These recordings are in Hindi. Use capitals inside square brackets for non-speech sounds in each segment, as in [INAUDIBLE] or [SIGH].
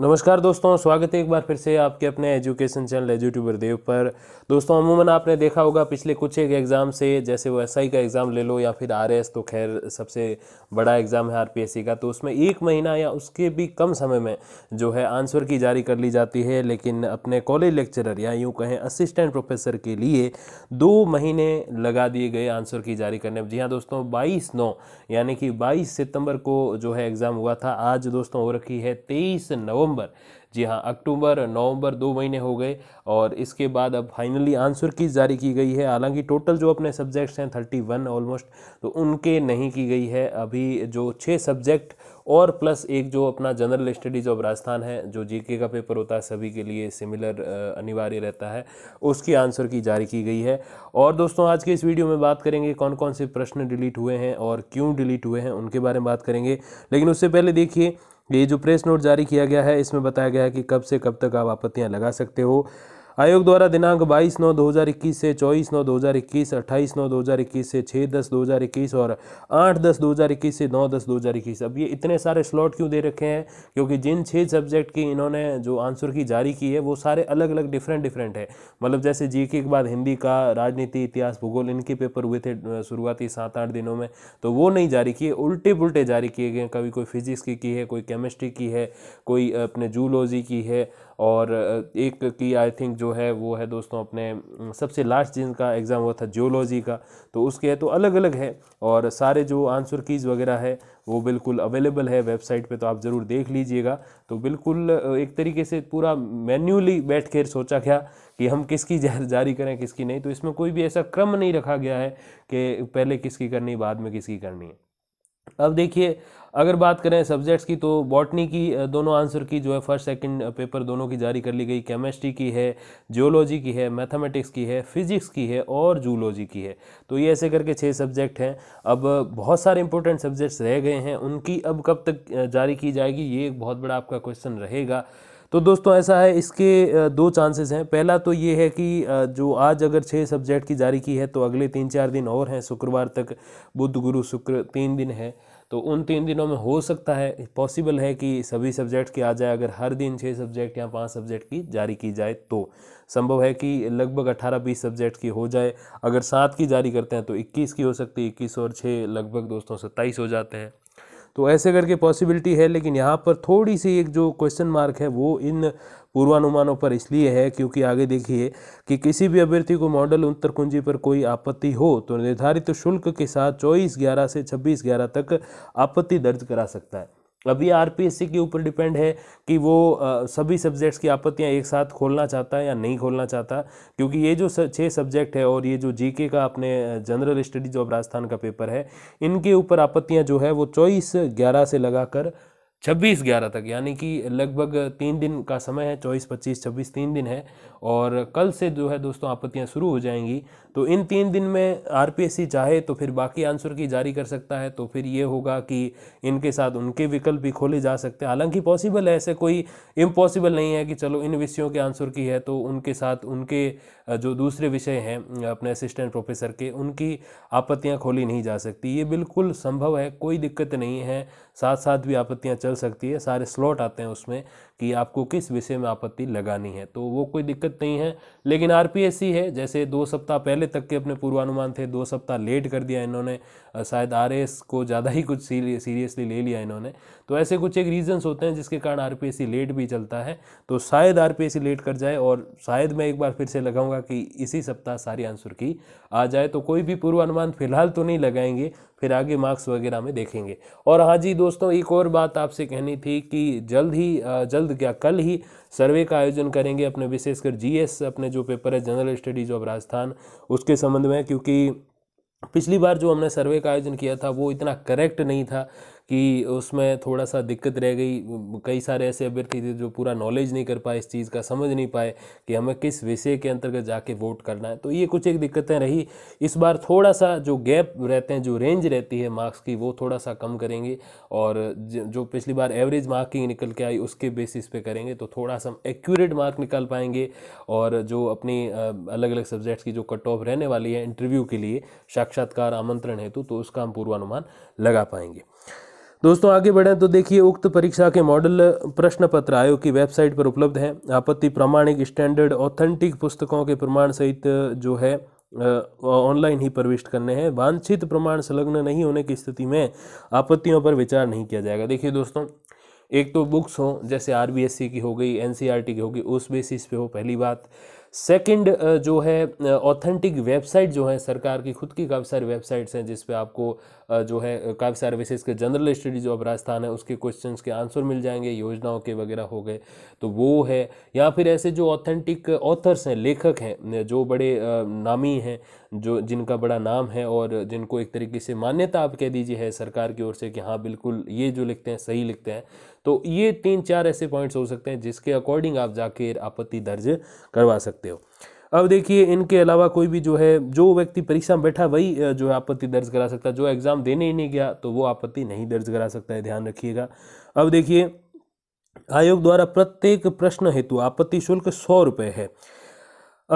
नमस्कार दोस्तों स्वागत है एक बार फिर से आपके अपने एजुकेशन चैनल एजुट्यूबर देव पर दोस्तों अमूमन आपने देखा होगा पिछले कुछ एक एग्ज़ाम से जैसे वो एस का एग्ज़ाम ले लो या फिर आरएस तो खैर सबसे बड़ा एग्ज़ाम है आरपीएससी का तो उसमें एक महीना या उसके भी कम समय में जो है आंसर की जारी कर ली जाती है लेकिन अपने कॉलेज लेक्चरर या यूँ कहें असिस्टेंट प्रोफेसर के लिए दो महीने लगा दिए गए आंसर की जारी करने में जी हाँ दोस्तों बाईस नौ यानी कि बाईस सितम्बर को जो है एग्ज़ाम हुआ था आज दोस्तों हो रखी है तेईस नवम्बर नवंबर जी हाँ अक्टूबर नवंबर दो महीने हो गए और इसके बाद अब फाइनली आंसर की जारी की गई है हालांकि टोटल जो अपने सब्जेक्ट्स हैं थर्टी वन ऑलमोस्ट तो उनके नहीं की गई है अभी जो छः सब्जेक्ट और प्लस एक जो अपना जनरल स्टडीज़ ऑफ राजस्थान है जो जीके का पेपर होता है सभी के लिए सिमिलर अनिवार्य रहता है उसकी आंसर की जारी की गई है और दोस्तों आज के इस वीडियो में बात करेंगे कौन कौन से प्रश्न डिलीट हुए हैं और क्यों डिलीट हुए हैं उनके बारे में बात करेंगे लेकिन उससे पहले देखिए ये जो प्रेस नोट जारी किया गया है इसमें बताया गया है कि कब से कब तक आप आपत्तियाँ लगा सकते हो आयोग द्वारा दिनांक 22 नौ 2021 से 24 नौ 2021, 28 नौ 2021 से 6 दस 2021 और 8 दस 2021 से 9 दस 2021 अब ये इतने सारे स्लॉट क्यों दे रखे हैं क्योंकि जिन छः सब्जेक्ट की इन्होंने जो आंसर की जारी की है वो सारे अलग अलग डिफरेंट डिफरेंट है मतलब जैसे जी e के बाद हिंदी का राजनीति इतिहास भूगोल इनके पेपर हुए थे शुरुआती सात आठ दिनों में तो वो नहीं जारी किए उल्टे पुलटे जारी किए गए कभी कोई फिजिक्स की की है कोई केमिस्ट्री की है कोई अपने जूलॉजी की है और एक की आई थिंक जो है वो है दोस्तों अपने सबसे लास्ट जिनका एग्ज़ाम हुआ था जियोलॉजी का तो उसके है तो अलग अलग है और सारे जो आंसर कीज़ वगैरह है वो बिल्कुल अवेलेबल है वेबसाइट पे तो आप ज़रूर देख लीजिएगा तो बिल्कुल एक तरीके से पूरा मैन्युअली बैठ कर सोचा गया कि हम किसकी [LAUGHS] जारी करें किसकी नहीं तो इसमें कोई भी ऐसा क्रम नहीं रखा गया है कि पहले किसकी करनी बाद में किसकी करनी है अब देखिए अगर बात करें सब्जेक्ट्स की तो बॉटनी की दोनों आंसर की जो है फर्स्ट सेकंड पेपर दोनों की जारी कर ली गई केमिस्ट्री की है जियोलॉजी की है मैथमेटिक्स की है फिजिक्स की है और जूलॉजी की है तो ये ऐसे करके छः सब्जेक्ट हैं अब बहुत सारे इंपॉर्टेंट सब्जेक्ट्स रह गए हैं उनकी अब कब तक जारी की जाएगी ये एक बहुत बड़ा आपका क्वेश्चन रहेगा तो दोस्तों ऐसा है इसके दो चांसेस हैं पहला तो ये है कि जो आज अगर छः सब्जेक्ट की जारी की है तो अगले तीन चार दिन और हैं शुक्रवार तक बुध गुरु शुक्र तीन दिन है तो उन तीन दिनों में हो सकता है पॉसिबल है कि सभी सब्जेक्ट की आ जाए अगर हर दिन छः सब्जेक्ट या पाँच सब्जेक्ट की जारी की जाए तो संभव है कि लगभग अठारह बीस सब्जेक्ट की हो जाए अगर सात की जारी करते हैं तो इक्कीस की हो सकती है इक्कीस और छः लगभग दोस्तों सत्ताईस हो जाते हैं तो ऐसे करके पॉसिबिलिटी है लेकिन यहाँ पर थोड़ी सी एक जो क्वेश्चन मार्क है वो इन पूर्वानुमानों पर इसलिए है क्योंकि आगे देखिए कि किसी भी अभ्यर्थी को मॉडल उत्तर कुंजी पर कोई आपत्ति हो तो निर्धारित शुल्क के साथ चौबीस ग्यारह से छब्बीस ग्यारह तक आपत्ति दर्ज करा सकता है अब ये के ऊपर डिपेंड है कि वो आ, सभी सब्जेक्ट्स की आपत्तियाँ एक साथ खोलना चाहता है या नहीं खोलना चाहता क्योंकि ये जो छः सब्जेक्ट है और ये जो जीके का अपने जनरल स्टडीज ऑफ राजस्थान का पेपर है इनके ऊपर आपत्तियाँ जो है वो चौबीस ग्यारह से लगाकर छब्बीस ग्यारह तक यानी कि लगभग तीन दिन का समय है चौबीस पच्चीस छब्बीस तीन दिन है और कल से जो है दोस्तों आपत्तियां शुरू हो जाएंगी तो इन तीन दिन में आर चाहे तो फिर बाकी आंसर की जारी कर सकता है तो फिर ये होगा कि इनके साथ उनके विकल्प भी खोले जा सकते हैं हालांकि पॉसिबल है ऐसे कोई इम्पॉसिबल नहीं है कि चलो इन विषयों के आंसर की है तो उनके साथ उनके जो दूसरे विषय हैं अपने असिस्टेंट प्रोफेसर के उनकी आपत्तियाँ खोली नहीं जा सकती ये बिल्कुल संभव है कोई दिक्कत नहीं है साथ साथ भी आपत्तियाँ चल सकती है सारे स्लॉट आते हैं उसमें कि आपको किस विषय में आपत्ति लगानी है तो वो कोई दिक्कत नहीं है लेकिन आर है जैसे दो सप्ताह पहले तक के अपने पूर्वानुमान थे दो सप्ताह लेट कर दिया इन्होंने शायद आर को ज़्यादा ही कुछ सीरियसली ले लिया इन्होंने तो ऐसे कुछ एक रीजन्स होते हैं जिसके कारण आर लेट भी चलता है तो शायद आर लेट कर जाए और शायद मैं एक बार फिर से लगाऊंगा कि इसी सप्ताह सारी आंसर की आ जाए तो कोई भी पूर्वानुमान फिलहाल तो नहीं लगाएंगे फिर आगे मार्क्स वगैरह में देखेंगे और हाँ जी दोस्तों एक और बात आपसे कहनी थी कि जल्द ही जल्द जल्द क्या कल ही सर्वे का आयोजन करेंगे अपने विशेषकर जीएस अपने जो पेपर है जनरल स्टडीज ऑफ राजस्थान उसके संबंध में क्योंकि पिछली बार जो हमने सर्वे का आयोजन किया था वो इतना करेक्ट नहीं था कि उसमें थोड़ा सा दिक्कत रह गई कई सारे ऐसे अभ्यर्थी थे जो पूरा नॉलेज नहीं कर पाए इस चीज़ का समझ नहीं पाए कि हमें किस विषय के अंतर्गत जाके वोट करना है तो ये कुछ एक दिक्कतें रही इस बार थोड़ा सा जो गैप रहते हैं जो रेंज रहती है मार्क्स की वो थोड़ा सा कम करेंगे और जो पिछली बार एवरेज मार्किंग निकल के आई उसके बेसिस पे करेंगे तो थोड़ा सा एक्यूरेट मार्क निकाल पाएंगे और जो अपनी अलग अलग सब्जेक्ट्स की जो कट ऑफ रहने वाली है इंटरव्यू के लिए साक्षात्कार आमंत्रण हेतु तो उसका हम पूर्वानुमान लगा पाएंगे दोस्तों आगे बढ़ें तो देखिए उक्त परीक्षा के मॉडल प्रश्न पत्र आयोग की वेबसाइट पर उपलब्ध है आपत्ति प्रामाणिक स्टैंडर्ड ऑथेंटिक पुस्तकों के प्रमाण सहित जो है ऑनलाइन ही प्रविष्ट करने हैं वांछित प्रमाण संलग्न नहीं होने की स्थिति में आपत्तियों पर विचार नहीं किया जाएगा देखिए दोस्तों एक तो बुक्स हो जैसे आर की हो गई एन की हो गई उस बेसिस पे हो पहली बात सेकंड जो है ऑथेंटिक वेबसाइट जो है सरकार की खुद की काफ़ी सारी वेबसाइट्स हैं जिस पे आपको जो है काफ़ी सारे विशेष के जनरल स्टडी जो अब राजस्थान है उसके क्वेश्चन के आंसर मिल जाएंगे योजनाओं के वगैरह हो गए तो वो है या फिर ऐसे जो ऑथेंटिक ऑथर्स हैं लेखक हैं जो बड़े नामी हैं जो जिनका बड़ा नाम है और जिनको एक तरीके से मान्यता आप कह दीजिए है सरकार की ओर से कि हाँ बिल्कुल ये जो लिखते हैं सही लिखते हैं तो ये तीन चार ऐसे पॉइंट्स हो सकते हैं जिसके अकॉर्डिंग आप जाके आपत्ति दर्ज करवा सकते हो अब देखिए इनके अलावा कोई भी जो है जो व्यक्ति परीक्षा में बैठा वही जो है आपत्ति दर्ज करा सकता है जो एग्ज़ाम देने ही नहीं गया तो वो आपत्ति नहीं दर्ज करा सकता है ध्यान रखिएगा अब देखिए आयोग द्वारा प्रत्येक प्रश्न हेतु आपत्ति शुल्क सौ रुपये है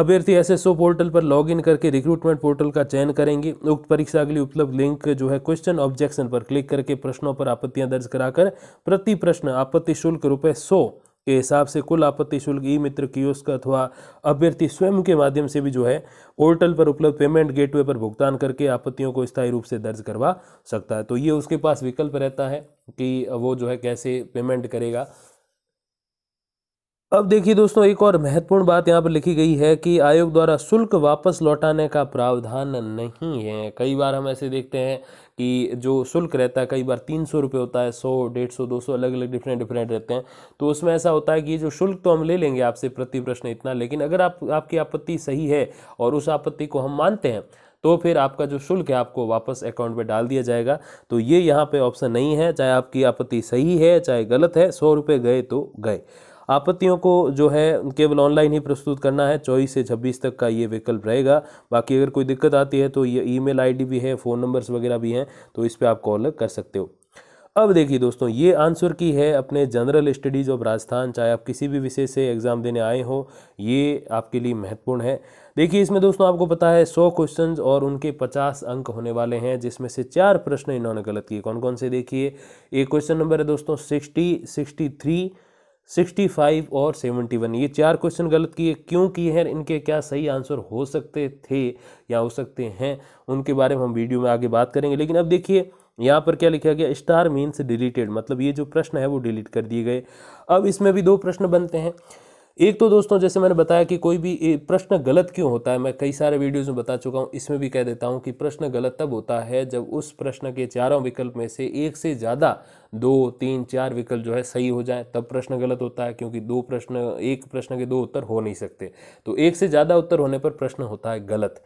अभ्यर्थी एस एस पोर्टल पर लॉगिन करके रिक्रूटमेंट पोर्टल का चयन करेंगे उक्त परीक्षा के लिए उपलब्ध लिंक जो है क्वेश्चन ऑब्जेक्शन पर क्लिक करके प्रश्नों पर आपत्तियां दर्ज कराकर प्रति प्रश्न आपत्ति शुल्क रुपये सौ के हिसाब से कुल आपत्ति शुल्क ई मित्र कियोस्क अथवा अभ्यर्थी स्वयं के माध्यम से भी जो है पोर्टल पर उपलब्ध पेमेंट गेटवे पर भुगतान करके आपत्तियों को स्थायी रूप से दर्ज करवा सकता है तो ये उसके पास विकल्प रहता है कि वो जो है कैसे पेमेंट करेगा अब देखिए दोस्तों एक और महत्वपूर्ण बात यहाँ पर लिखी गई है कि आयोग द्वारा शुल्क वापस लौटाने का प्रावधान नहीं है कई बार हम ऐसे देखते हैं कि जो शुल्क रहता है कई बार तीन सौ रुपये होता है सौ डेढ़ सौ दो सौ अलग अलग डिफरेंट डिफरेंट रहते हैं तो उसमें ऐसा होता है कि जो शुल्क तो हम ले लेंगे आपसे प्रति प्रश्न इतना लेकिन अगर आप आपकी आपत्ति सही है और उस आपत्ति को हम मानते हैं तो फिर आपका जो शुल्क है आपको वापस अकाउंट में डाल दिया जाएगा तो ये यहाँ पे ऑप्शन नहीं है चाहे आपकी आपत्ति सही है चाहे गलत है सौ रुपये गए तो गए आपत्तियों को जो है केवल ऑनलाइन ही प्रस्तुत करना है चौबीस से छब्बीस तक का ये विकल्प रहेगा बाकी अगर कोई दिक्कत आती है तो ये ई मेल भी है फ़ोन नंबर्स वगैरह भी हैं तो इस पर आप कॉल कर सकते हो अब देखिए दोस्तों ये आंसर की है अपने जनरल स्टडीज़ ऑफ राजस्थान चाहे आप किसी भी विषय से एग्ज़ाम देने आए हो ये आपके लिए महत्वपूर्ण है देखिए इसमें दोस्तों आपको पता है सौ क्वेश्चंस और उनके पचास अंक होने वाले हैं जिसमें से चार प्रश्न इन्होंने गलत किए कौन कौन से देखिए एक क्वेश्चन नंबर है दोस्तों sixty sixty three sixty five और 71 वन ये चार क्वेश्चन गलत किए क्यों किए हैं इनके क्या सही आंसर हो सकते थे या हो सकते हैं उनके बारे में हम वीडियो में आगे बात करेंगे लेकिन अब देखिए यहाँ पर क्या लिखा गया स्टार मीन्स डिलीटेड मतलब ये जो प्रश्न है वो डिलीट कर दिए गए अब इसमें भी दो प्रश्न बनते हैं एक तो दोस्तों जैसे मैंने बताया कि कोई भी प्रश्न गलत क्यों होता है मैं कई सारे वीडियोज़ में बता चुका हूँ इसमें भी कह देता हूँ कि प्रश्न गलत तब होता है जब उस प्रश्न के चारों विकल्प में से एक से ज़्यादा दो तीन चार विकल्प जो है सही हो जाए तब प्रश्न गलत होता है क्योंकि दो प्रश्न एक प्रश्न के दो उत्तर हो नहीं सकते तो एक से ज़्यादा उत्तर होने पर प्रश्न होता है गलत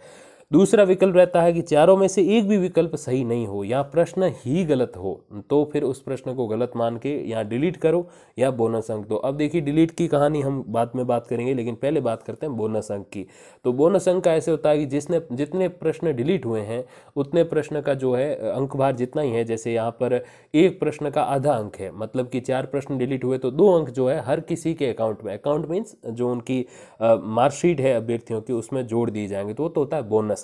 दूसरा विकल्प रहता है कि चारों में से एक भी विकल्प सही नहीं हो या प्रश्न ही गलत हो तो फिर उस प्रश्न को गलत मान के यहाँ डिलीट करो या बोनस अंक दो अब देखिए डिलीट की कहानी हम बाद में बात करेंगे लेकिन पहले बात करते हैं बोनस अंक की तो बोनस अंक का ऐसे होता है कि जिसने जितने प्रश्न डिलीट हुए हैं उतने प्रश्न का जो है अंक भार जितना ही है जैसे यहाँ पर एक प्रश्न का आधा अंक है मतलब कि चार प्रश्न डिलीट हुए तो दो अंक जो है हर किसी के अकाउंट में अकाउंट मीन्स जो उनकी मार्कशीट है अभ्यर्थियों की उसमें जोड़ दिए जाएंगे तो वो तो होता है बोनस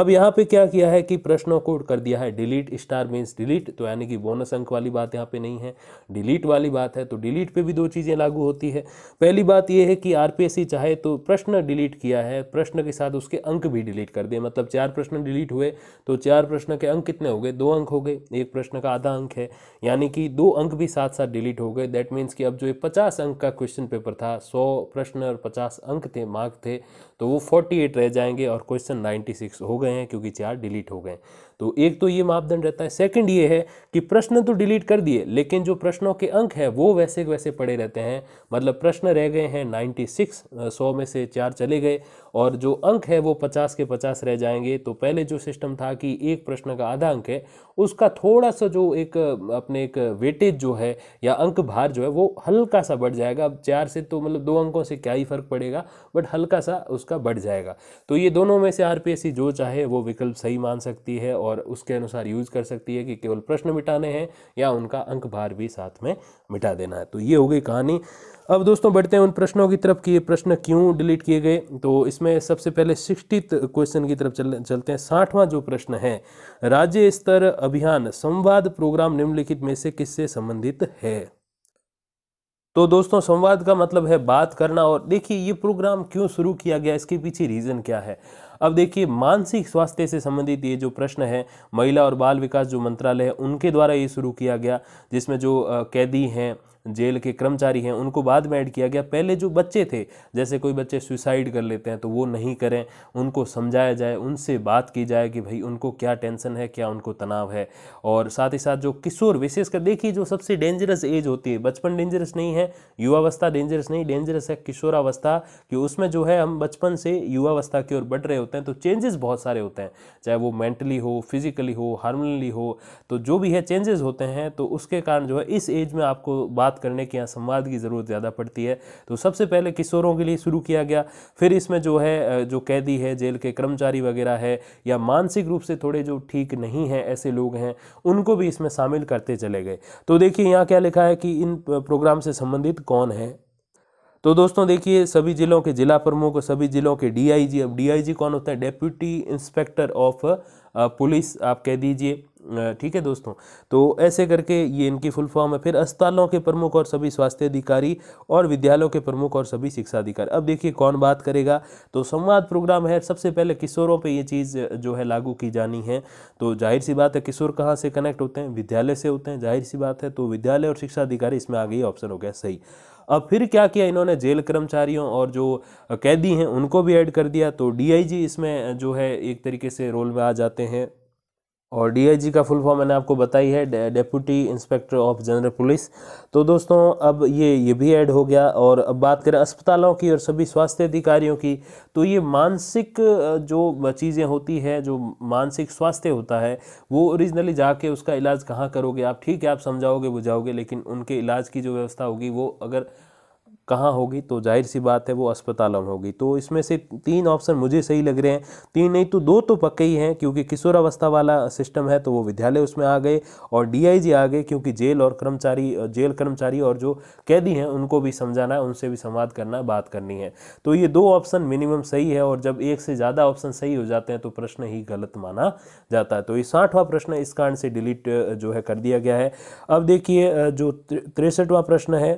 अब यहाँ पे क्या किया है कि प्रश्नों को कर दिया है डिलीट स्टार मीन्स डिलीट तो यानी कि बोनस अंक वाली बात यहाँ पे नहीं है डिलीट वाली बात है तो डिलीट पे भी दो चीज़ें लागू होती है पहली बात यह है कि आर चाहे तो प्रश्न डिलीट किया है प्रश्न के साथ उसके अंक भी डिलीट कर दिए मतलब चार प्रश्न डिलीट हुए तो चार प्रश्न के अंक कितने हो गए दो अंक हो गए एक प्रश्न का आधा अंक है यानी कि दो अंक भी साथ साथ डिलीट हो गए दैट मीन्स कि अब जो ये पचास अंक का क्वेश्चन पेपर था सौ प्रश्न और पचास अंक थे मार्क थे तो वो फोर्टी एट रह जाएंगे और क्वेश्चन नाइन्टी सिक्स होगा गए हैं क्योंकि चार डिलीट हो गए तो एक तो ये मापदंड रहता है सेकंड ये है कि प्रश्न तो डिलीट कर दिए लेकिन जो प्रश्नों के अंक हैं वो वैसे वैसे पड़े रहते हैं मतलब प्रश्न रह गए हैं नाइन्टी सिक्स सौ में से चार चले गए और जो अंक है वो पचास के पचास रह जाएंगे तो पहले जो सिस्टम था कि एक प्रश्न का आधा अंक है उसका थोड़ा सा जो एक अपने एक वेटेज जो है या अंक भार जो है वो हल्का सा बढ़ जाएगा अब चार से तो मतलब दो अंकों से क्या ही फ़र्क पड़ेगा बट हल्का सा उसका बढ़ जाएगा तो ये दोनों में से आर जो चाहे वो विकल्प सही मान सकती है और और उसके अनुसार यूज़ कर सकती है कि केवल प्रश्न मिटाने हैं या उनका अंक भार भी साथ में मिटा देना है तो ये हो गई कहानी अब दोस्तों बढ़ते हैं उन प्रश्नों की तरफ कि ये प्रश्न क्यों डिलीट किए गए तो इसमें सबसे पहले सिक्सटी क्वेश्चन की तरफ चल, चलते हैं साठवां जो प्रश्न है राज्य स्तर अभियान संवाद प्रोग्राम निम्नलिखित में से किससे संबंधित है तो दोस्तों संवाद का मतलब है बात करना और देखिए ये प्रोग्राम क्यों शुरू किया गया इसके पीछे रीज़न क्या है अब देखिए मानसिक स्वास्थ्य से संबंधित ये जो प्रश्न है महिला और बाल विकास जो मंत्रालय है उनके द्वारा ये शुरू किया गया जिसमें जो कैदी हैं जेल के कर्मचारी हैं उनको बाद में ऐड किया गया पहले जो बच्चे थे जैसे कोई बच्चे सुसाइड कर लेते हैं तो वो नहीं करें उनको समझाया जाए उनसे बात की जाए कि भाई उनको क्या टेंशन है क्या उनको तनाव है और साथ ही साथ जो किशोर विशेषकर देखिए जो सबसे डेंजरस एज होती है बचपन डेंजरस नहीं है युवावस्था डेंजरस नहीं डेंजरस है किशोरावस्था कि उसमें जो है हम बचपन से युवावस्था की ओर बढ़ रहे होते हैं तो चेंजेस बहुत सारे होते हैं चाहे वो मेंटली हो फिजिकली हो हार्मोनली हो तो जो भी है चेंजेस होते हैं तो उसके कारण जो है इस एज में आपको बात बात करने की या संवाद की ज़रूरत ज़्यादा पड़ती है तो सबसे पहले किशोरों के लिए शुरू किया गया फिर इसमें जो है जो कैदी है जेल के कर्मचारी वगैरह है या मानसिक रूप से थोड़े जो ठीक नहीं हैं ऐसे लोग हैं उनको भी इसमें शामिल करते चले गए तो देखिए यहाँ क्या लिखा है कि इन प्रोग्राम से संबंधित कौन है तो दोस्तों देखिए सभी जिलों के जिला प्रमुख सभी जिलों के डीआईजी अब डीआईजी कौन होता है डेप्यूटी इंस्पेक्टर ऑफ पुलिस आप कह दीजिए ठीक है दोस्तों तो ऐसे करके ये इनकी फुल फॉर्म है फिर अस्पतालों के प्रमुख और सभी स्वास्थ्य अधिकारी और विद्यालयों के प्रमुख और सभी शिक्षा अधिकारी अब देखिए कौन बात करेगा तो संवाद प्रोग्राम है सबसे पहले किशोरों पे ये चीज़ जो है लागू की जानी है तो जाहिर सी बात है किशोर कहाँ से कनेक्ट होते हैं विद्यालय से होते हैं जाहिर सी बात है तो विद्यालय और शिक्षा अधिकारी इसमें आ गई ऑप्शन हो गया सही अब फिर क्या किया इन्होंने जेल कर्मचारियों और जो कैदी हैं उनको भी ऐड कर दिया तो डीआईजी इसमें जो है एक तरीके से रोल में आ जाते हैं और डीआईजी का फुल फॉर्म मैंने आपको बताई है डे, deputy inspector of general police तो दोस्तों अब ये ये भी ऐड हो गया और अब बात करें अस्पतालों की और सभी स्वास्थ्य अधिकारियों की तो ये मानसिक जो चीज़ें होती है जो मानसिक स्वास्थ्य होता है वो ओरिजिनली जाके उसका इलाज कहाँ करोगे आप ठीक है आप समझाओगे बुझाओगे लेकिन उनके इलाज की जो व्यवस्था होगी वो अगर कहाँ होगी तो जाहिर सी बात है वो अस्पतालों में होगी तो इसमें से तीन ऑप्शन मुझे सही लग रहे हैं तीन नहीं तो दो तो पक्के ही हैं क्योंकि किशोरावस्था वाला सिस्टम है तो वो विद्यालय उसमें आ गए और डीआईजी आ गए क्योंकि जेल और कर्मचारी जेल कर्मचारी और जो कैदी हैं उनको भी समझाना है उनसे भी संवाद करना है बात करनी है तो ये दो ऑप्शन मिनिमम सही है और जब एक से ज़्यादा ऑप्शन सही हो जाते हैं तो प्रश्न ही गलत माना जाता है तो ये साठवां प्रश्न इस कारण से डिलीट जो है कर दिया गया है अब देखिए जो तिरसठवां प्रश्न है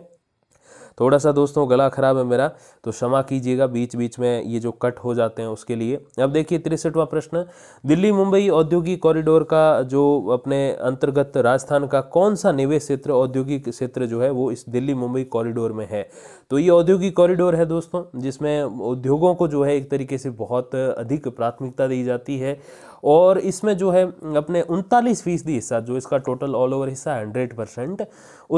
थोड़ा सा दोस्तों गला ख़राब है मेरा तो क्षमा कीजिएगा बीच बीच में ये जो कट हो जाते हैं उसके लिए अब देखिए तिरसठवां प्रश्न दिल्ली मुंबई औद्योगिक कॉरिडोर का जो अपने अंतर्गत राजस्थान का कौन सा निवेश क्षेत्र औद्योगिक क्षेत्र जो है वो इस दिल्ली मुंबई कॉरिडोर में है तो ये औद्योगिक कॉरिडोर है दोस्तों जिसमें उद्योगों को जो है एक तरीके से बहुत अधिक प्राथमिकता दी जाती है और इसमें जो है अपने उनतालीस फीसदी हिस्सा जो इसका टोटल ऑल ओवर हिस्सा हंड्रेड परसेंट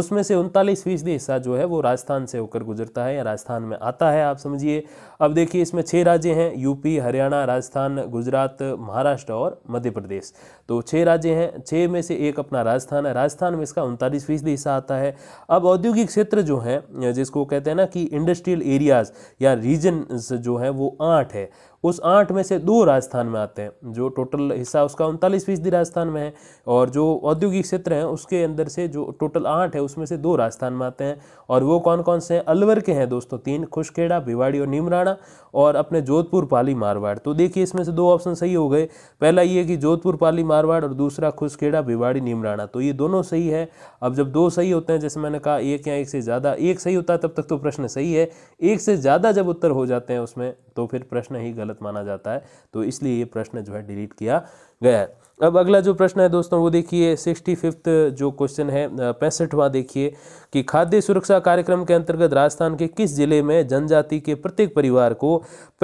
उसमें से उनतालीस फीसदी हिस्सा जो है वो राजस्थान से होकर गुजरता है या राजस्थान में आता है आप समझिए अब देखिए इसमें छः राज्य हैं यूपी हरियाणा राजस्थान गुजरात महाराष्ट्र और मध्य प्रदेश तो छः राज्य हैं छः में से एक अपना राजस्थान है राजस्थान में इसका उनतालीस फीसदी हिस्सा आता है अब औद्योगिक क्षेत्र जो है जिसको कहते हैं ना कि इंडस्ट्रियल एरियाज़ या रीजन जो है वो आठ है उस आठ में से दो राजस्थान में आते हैं जो टोटल हिस्सा उसका उनतालीस फीसदी राजस्थान में है और जो औद्योगिक क्षेत्र है उसके अंदर से जो टोटल आठ है उसमें से दो राजस्थान में आते हैं और वो कौन कौन से हैं अलवर के हैं दोस्तों तीन खुशखेड़ा भिवाड़ी और नीमराणा और अपने जोधपुर पाली मारवाड़ तो देखिए इसमें से दो ऑप्शन सही हो गए पहला ये कि जोधपुर पाली मारवाड़ और दूसरा खुशखेड़ा भिवाड़ी नीमराणा तो ये दोनों सही है अब जब दो सही होते हैं जैसे मैंने कहा एक या एक से ज़्यादा एक सही होता है तब तक तो प्रश्न सही है एक से ज़्यादा जब उत्तर हो जाते हैं उसमें तो फिर प्रश्न ही गलत गलत माना जाता है तो इसलिए ये प्रश्न जो है डिलीट किया गया है अब अगला जो प्रश्न है दोस्तों वो देखिए सिक्सटी फिफ्थ जो क्वेश्चन है पैंसठवा देखिए कि खाद्य सुरक्षा कार्यक्रम के अंतर्गत राजस्थान के किस जिले में जनजाति के प्रत्येक परिवार को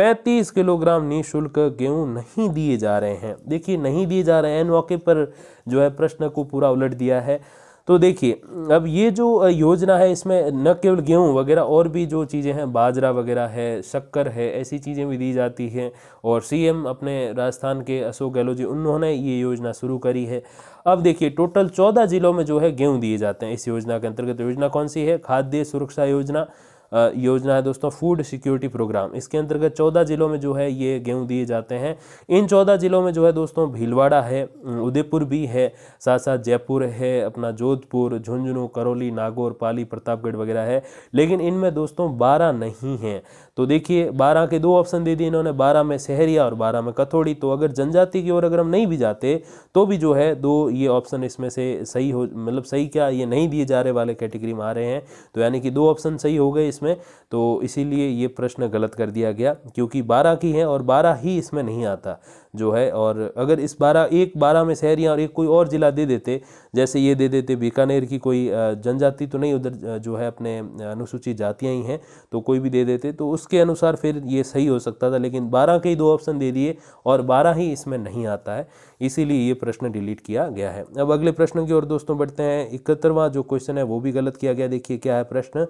35 किलोग्राम निःशुल्क गेहूं नहीं दिए जा रहे हैं देखिए नहीं दिए जा रहे हैं मौके पर जो है प्रश्न को पूरा उलट दिया है तो देखिए अब ये जो योजना है इसमें न केवल गेहूँ वगैरह और भी जो चीज़ें हैं बाजरा वगैरह है शक्कर है ऐसी चीज़ें भी दी जाती हैं और सीएम अपने राजस्थान के अशोक गहलोत जी उन्होंने ये योजना शुरू करी है अब देखिए टोटल चौदह जिलों में जो है गेहूँ दिए जाते हैं इस योजना के अंतर्गत योजना कौन सी है खाद्य सुरक्षा योजना योजना है दोस्तों फूड सिक्योरिटी प्रोग्राम इसके अंतर्गत चौदह जिलों में जो है ये गेहूँ दिए जाते हैं इन चौदह जिलों में जो है दोस्तों भीलवाड़ा है उदयपुर भी है साथ साथ जयपुर है अपना जोधपुर झुंझुनू करौली नागौर पाली प्रतापगढ़ वगैरह है लेकिन इनमें दोस्तों बारह नहीं हैं तो देखिए बारह के दो ऑप्शन दे दिए इन्होंने बारह में शहरिया और बारह में कथोड़ी तो अगर जनजाति की ओर अगर हम नहीं भी जाते तो भी जो है दो ये ऑप्शन इसमें से सही हो मतलब सही क्या ये नहीं दिए जा रहे वाले कैटेगरी में आ रहे हैं तो यानी कि दो ऑप्शन सही हो गए इसमें इसमें तो इसीलिए ये प्रश्न गलत कर दिया गया क्योंकि बारह की है और बारह ही इसमें नहीं आता जो है और अगर इस बारह एक बारह में शहर और एक कोई और ज़िला दे देते जैसे ये दे देते बीकानेर की कोई जनजाति तो नहीं उधर जो है अपने अनुसूचित जातियाँ ही हैं तो कोई भी दे देते तो उसके अनुसार फिर ये सही हो सकता था लेकिन बारह के ही दो ऑप्शन दे दिए और बारह ही इसमें नहीं आता है इसीलिए ये प्रश्न डिलीट किया गया है अब अगले प्रश्न की ओर दोस्तों बढ़ते हैं इकहत्तरवां जो क्वेश्चन है वो भी गलत किया गया देखिए क्या है प्रश्न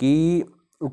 कि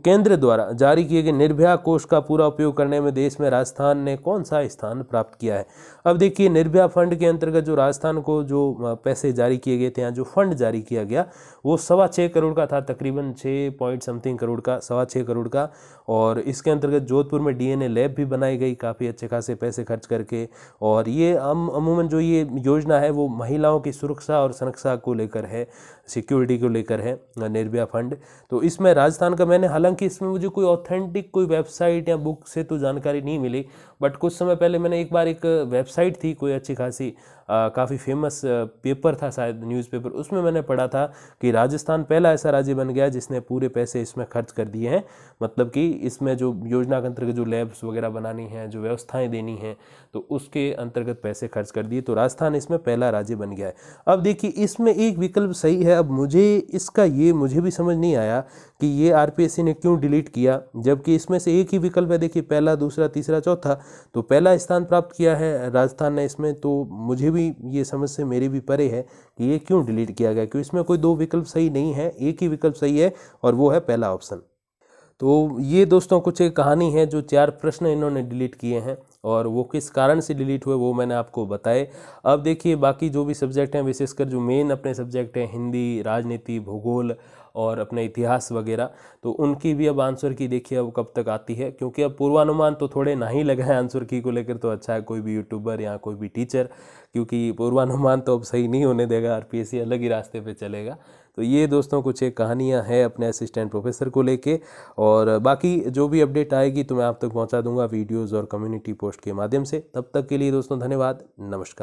केंद्र द्वारा जारी किए गए निर्भया कोष का पूरा उपयोग करने में देश में राजस्थान ने कौन सा स्थान प्राप्त किया है अब देखिए निर्भया फंड के अंतर्गत जो राजस्थान को जो पैसे जारी किए गए थे यहाँ जो फंड जारी किया गया वो सवा छः करोड़ का था तकरीबन छः पॉइंट समथिंग करोड़ का सवा छः करोड़ का और इसके अंतर्गत जोधपुर में डीएनए लैब भी बनाई गई काफ़ी अच्छे खासे पैसे खर्च करके और ये अमूमन जो ये योजना है वो महिलाओं की सुरक्षा और संरक्षा को लेकर है सिक्योरिटी को लेकर है निर्भया फंड तो इसमें राजस्थान का मैंने हालांकि इसमें मुझे कोई ऑथेंटिक कोई वेबसाइट या बुक से तो जानकारी नहीं मिली बट कुछ समय पहले मैंने एक बार एक वेबसाइट वेबसाइट थी कोई अच्छी खासी काफ़ी फेमस पेपर था शायद न्यूज़पेपर उसमें मैंने पढ़ा था कि राजस्थान पहला ऐसा राज्य बन गया जिसने पूरे पैसे इसमें खर्च कर दिए हैं मतलब कि इसमें जो योजना के अंतर्गत जो लैब्स वगैरह बनानी हैं जो व्यवस्थाएँ देनी हैं तो उसके अंतर्गत पैसे खर्च कर दिए तो राजस्थान इसमें पहला राज्य बन गया है अब देखिए इसमें एक विकल्प सही है अब मुझे इसका ये मुझे भी समझ नहीं आया कि ये आर ने क्यों डिलीट किया जबकि इसमें से एक ही विकल्प है देखिए पहला दूसरा तीसरा चौथा तो पहला स्थान प्राप्त किया है राजस्थान ने इसमें तो मुझे भी भी ये समझ से मेरे भी परे है कि ये क्यों डिलीट किया गया क्योंकि इसमें कोई दो विकल्प सही नहीं है एक ही विकल्प सही है और वो है पहला ऑप्शन तो ये दोस्तों कुछ एक कहानी है जो चार प्रश्न इन्होंने डिलीट किए हैं और वो किस कारण से डिलीट हुए वो मैंने आपको बताए अब देखिए बाकी जो भी सब्जेक्ट हैं विशेषकर जो मेन अपने सब्जेक्ट हैं हिंदी राजनीति भूगोल और अपने इतिहास वगैरह तो उनकी भी अब आंसर की देखिए अब कब तक आती है क्योंकि अब पूर्वानुमान तो थोड़े ना ही लगाए आंसर की को लेकर तो अच्छा है कोई भी यूट्यूबर या कोई भी टीचर क्योंकि पूर्वानुमान तो अब सही नहीं होने देगा आर अलग ही रास्ते पर चलेगा तो ये दोस्तों कुछ एक कहानियाँ हैं अपने असिस्टेंट प्रोफेसर को लेके और बाकी जो भी अपडेट आएगी तो मैं आप तक पहुँचा दूंगा वीडियोज़ और कम्युनिटी पोस्ट के माध्यम से तब तक के लिए दोस्तों धन्यवाद नमस्कार